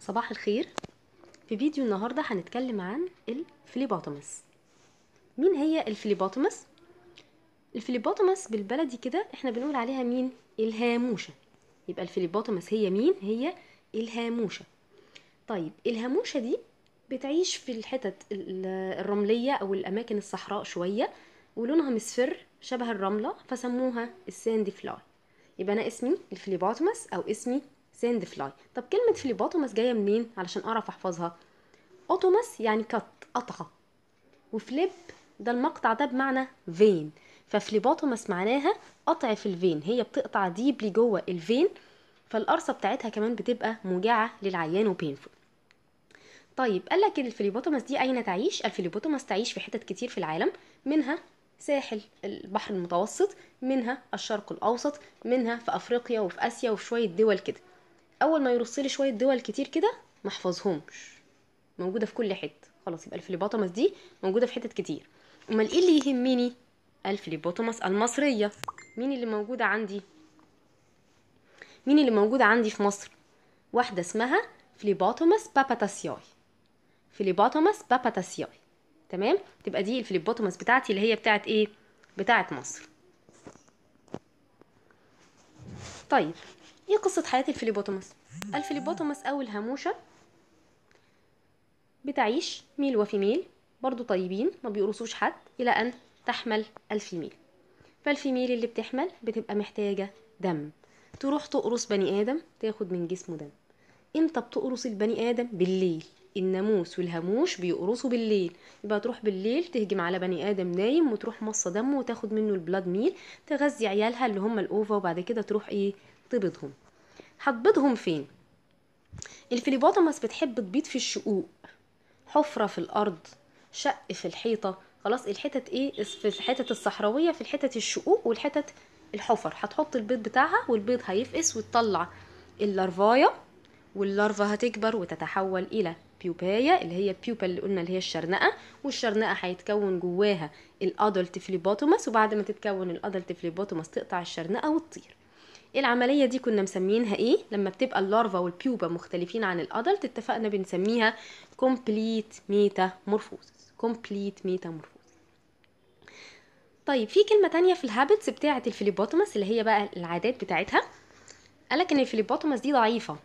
صباح الخير في فيديو النهاردة هنتكلم عن الفليباطمس مين هي الفليباطمس؟ الفليباطمس بالبلدي كده احنا بنقول عليها مين؟ الهاموشة يبقى الفليباطمس هي مين؟ هي الهاموشة طيب الهاموشة دي بتعيش في الحتت الرملية أو الأماكن الصحراء شوية ولونها مصفر شبه الرملة فسموها الساند فلاي يبقى أنا اسمي الفليباطمس أو اسمي ساند فلاي طب كلمه فليباتومس جايه منين علشان اعرف احفظها اوتومس يعني كت قطعه وفليب ده المقطع ده بمعنى فين ففليباتومس معناها قطع في الفين هي بتقطع ديبلي جوه الفين فالقرصه بتاعتها كمان بتبقى موجعه للعيان وبينفول طيب قال لك الفليبوتومس دي اين تعيش الفليبوتومس تعيش في حتت كتير في العالم منها ساحل البحر المتوسط منها الشرق الاوسط منها في افريقيا وفي اسيا وفي شويه دول كده اول ما يرص لي شويه دول كتير كده ما احفظهمش موجوده في كل حته خلاص يبقى الفليبوتومس دي موجوده في حتت كتير امال ايه اللي يهمني الفليبوتومس المصريه مين اللي موجوده عندي مين اللي موجوده عندي في مصر واحده اسمها فليبوتومس باباتاسياي فليبوتومس باباتاسياي تمام تبقى دي الفليبوتومس بتاعتي اللي هي بتاعت ايه بتاعت مصر طيب ايه قصة حياة الفليبوتومس؟ الفليبوتومس او الهاموشة بتعيش ميل وفي ميل برضو طيبين ما بيقرصوش حد الى ان تحمل الفيميل فالفيميل اللي بتحمل بتبقى محتاجة دم تروح تقرص بني ادم تاخد من جسمه دم امتى بتقرص البني ادم بالليل الناموس والهاموش بيقرصوا بالليل يبقى تروح بالليل تهجم على بني ادم نايم وتروح مصه دمه وتاخد منه البلاد ميل تغذي عيالها اللي هم الاوفا وبعد كده تروح ايه تبيضهم هتبيضهم فين الفليبوتومس بتحب تبيض في الشقوق حفره في الارض شق في الحيطه خلاص الحتت ايه في الحتت الصحراويه في الحتت الشقوق والحتت الحفر هتحط البيض بتاعها والبيض هيفقس وتطلع اللارفايه واللارفا هتكبر وتتحول الى بيوبايا اللي هي بيوبا اللي قلنا اللي هي الشرنقه والشرنقه هيتكون جواها الادلت فليبوتوماس وبعد ما تتكون الادلت فليبوتوماس تقطع الشرنقه وتطير العمليه دي كنا مسمينها ايه لما بتبقى اللارفا والبيوبا مختلفين عن الادلت اتفقنا بنسميها كومبليت مورفوزس كومبليت ميتا طيب في كلمه تانية في الهابتس بتاعه الفليبوتومس اللي هي بقى العادات بتاعتها قالك ان الفليبوتومس دي ضعيفه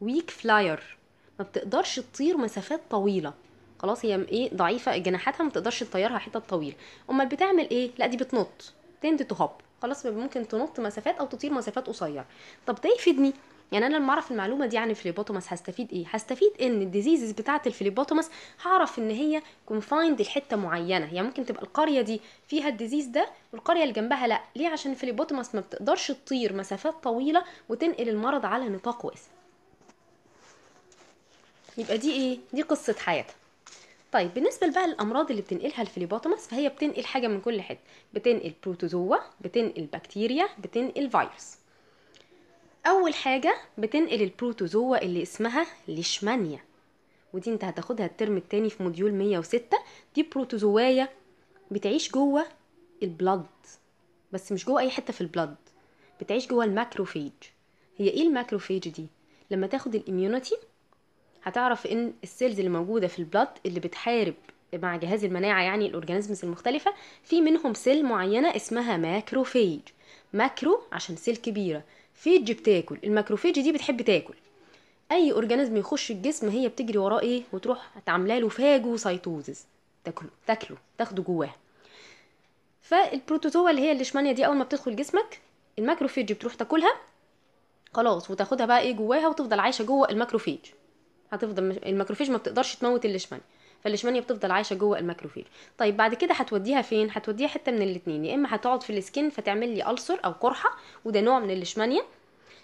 ويك فلاير ما بتقدرش تطير مسافات طويله خلاص هي ايه ضعيفه جناحاتها ما بتقدرش تطيرها حتت طويله امال بتعمل ايه لا دي بتنط تند تو هوب خلاص ممكن تنط مسافات او تطير مسافات قصيره طب ده يفيدني يعني انا لما اعرف المعلومه دي عن الفليبوتوماس هستفيد ايه هستفيد ان الديزيزز بتاعه الفليبوتوماس هعرف ان هي كونفايند لحته معينه يعني ممكن تبقى القريه دي فيها الديزيز ده والقريه اللي جنبها لا ليه عشان الفليبوتوماس ما بتقدرش تطير مسافات طويله وتنقل المرض على نطاق واسع يبقى دي ايه دي قصه حياتها طيب بالنسبه بقى للامراض اللي بتنقلها الفليبوتوماس فهي بتنقل حاجه من كل حته بتنقل بروتوزوا بتنقل بكتيريا بتنقل فيروس اول حاجه بتنقل البروتوزوا اللي اسمها ليشمانيا ودي انت هتاخدها الترم التاني في موديول 106 دي بروتوزوايا بتعيش جوه البلد بس مش جوه اي حته في البلد بتعيش جوه الماكروفيج هي ايه الماكروفيج دي لما تاخد الاميونيتي هتعرف ان السيلز اللي موجوده في البلط اللي بتحارب مع جهاز المناعه يعني الاورجانيزمز المختلفه في منهم سيل معينه اسمها ماكروفيج ماكرو عشان سيل كبيره فيج بتاكل الماكروفيج دي بتحب تاكل اي اورجانيزم يخش الجسم هي بتجري وراه ايه وتروح تعمله له فاجو سيتوزس تاكله تاكله تاخده جواه فالبروتوزوا اللي هي الليشمانيا دي اول ما بتدخل جسمك الماكروفيج بتروح تاكلها خلاص وتاخدها بقى ايه جواها وتفضل عايشه جوه الماكروفيج هتفضل الماكروفيج ما بتقدرش تموت الليشمانيا فالليشمانيا بتفضل عايشه جوه الماكروفيج طيب بعد كده هتوديها فين هتوديها حته من الاثنين يا اما هتقعد في السكن فتعمل لي ألسر او قرحه وده نوع من الليشمانيا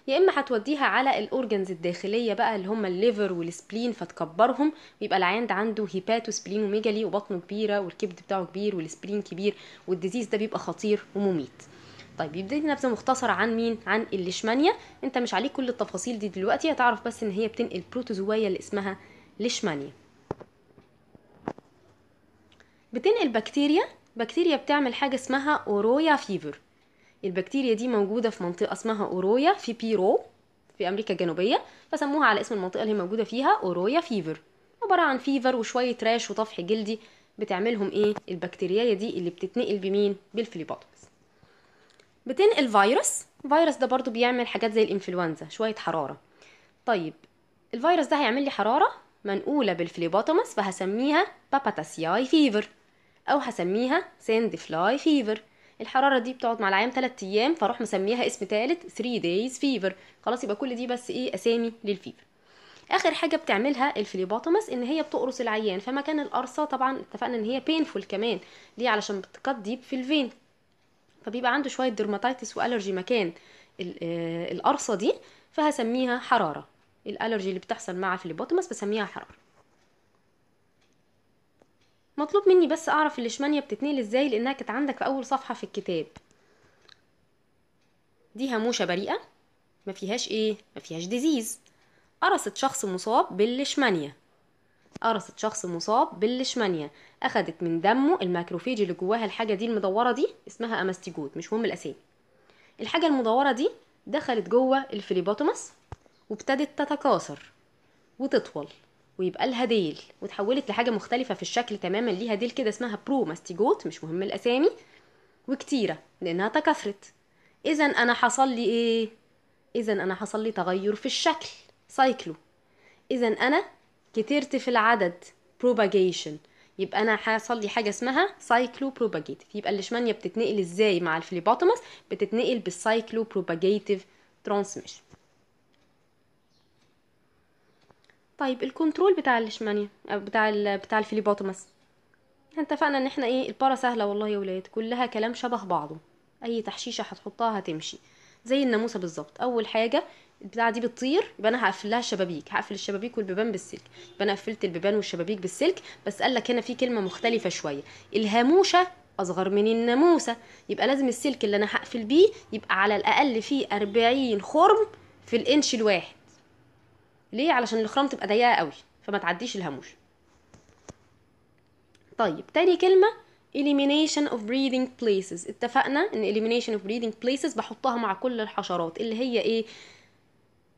يا اما هتوديها على الاورجنز الداخليه بقى اللي هم الليفر والسبلين فتكبرهم ويبقى العيان ده عنده هيباتو سبلين وميجالي وبطنه كبيره والكبد بتاعه كبير والسبلين كبير والديزيز ده بيبقى خطير ومميت طيب يبدا لي نبذه مختصره عن مين عن الليشمانيا انت مش عليك كل التفاصيل دي دلوقتي هتعرف بس ان هي بتنقل بروتوزوايا اللي اسمها ليشمانيا بتنقل بكتيريا بكتيريا بتعمل حاجه اسمها اورويا فيفر البكتيريا دي موجوده في منطقه اسمها اورويا في بيرو في امريكا الجنوبيه فسموها على اسم المنطقه اللي هي موجوده فيها اورويا فيفر عباره عن فيفر وشويه راش وطفح جلدي بتعملهم ايه البكتيريا دي اللي بتتنقل بمين بالفليبوتوكس بتنقل فيروس الفيروس ده برضو بيعمل حاجات زي الانفلونزا شويه حراره طيب الفيروس ده هيعمل لي حراره منقوله بالفليبوتومس فهسميها باباتاسياي فيفر او هسميها ساند فلاي فيفر الحراره دي بتقعد مع العيان 3 ايام فاروح مسميها اسم ثالث 3 دايز فيفر خلاص يبقى كل دي بس ايه اسامي للفيفر اخر حاجه بتعملها الفليبوتومس ان هي بتقرص العيان فمكان القرصه طبعا اتفقنا ان هي بينفول كمان ليه علشان بتكت في الفين فبيبقى عنده شويه ديرماتيتس والرجي مكان آه، القرصه دي فهسميها حراره الالرجي اللي بتحصل مع فليبوتوماس بسميها حراره مطلوب مني بس اعرف الليشمانيا بتتنقل ازاي لانها كانت عندك في اول صفحه في الكتاب دي هموشه بريئه ما فيهاش ايه ما فيهاش ديزيز قرصت شخص مصاب بالليشمانيا قرصت شخص مصاب بالليشمانيا اخذت من دمه الماكروفيج اللي جواها الحاجه دي المدوره دي اسمها اماستيجوت مش مهم الاسامي الحاجه المدوره دي دخلت جوه الفليبوتوماس وابتدت تتكاثر وتطول ويبقى لها ديل وتحولت لحاجه مختلفه في الشكل تماما ليها ديل كده اسمها برو ماستيجوت مش مهم الاسامي وكتيره لانها تكاثرت اذا انا حصل لي ايه اذا انا حصل لي تغير في الشكل سايكلو اذا انا كتيرتي في العدد propagation يبقى انا حصل لي حاجه اسمها سايكلو بروباجيتيف يبقى الليشمانيا بتتنقل ازاي مع الفليبوتومس بتتنقل بالسايكلو بروباجيتيف ترانسميشن طيب الكنترول بتاع الليشمانيا بتاع الـ بتاع احنا اتفقنا ان احنا ايه البارا سهله والله يا ولاد كلها كلام شبه بعضه اي تحشيشه هتحطها هتمشي زي الناموسه بالظبط اول حاجه البتاعه دي بتطير يبقى انا هقفل لها الشبابيك هقفل الشبابيك والبيبان بالسلك يبقى انا قفلت البيبان والشبابيك بالسلك بس قال لك هنا في كلمه مختلفه شويه الهاموشه اصغر من الناموسه يبقى لازم السلك اللي انا هقفل بيه يبقى على الاقل فيه 40 خرم في الانش الواحد ليه علشان الخرم تبقى ضيقه قوي فما تعديش الهاموشه طيب تاني كلمه elimination of breeding places اتفقنا ان elimination of breeding places بحطها مع كل الحشرات اللي هي ايه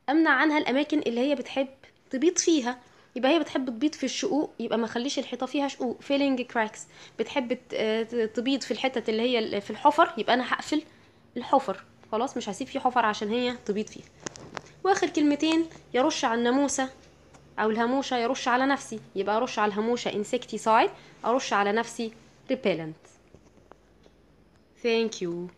امنع عنها الاماكن اللي هي بتحب تبيض فيها يبقى هي بتحب تبيض في الشقوق يبقى ما خليش الحيطه فيها شقوق فيلينج كراكس بتحب تبيض في الحتت اللي هي في الحفر يبقى انا هقفل الحفر خلاص مش هسيب فيه حفر عشان هي تبيض فيه واخر كلمتين يرش على الناموسه او الهاموشه يرش على نفسي يبقى ارش على الهاموشه انسكتيسايد ارش على نفسي ريبيلنت ثانك يو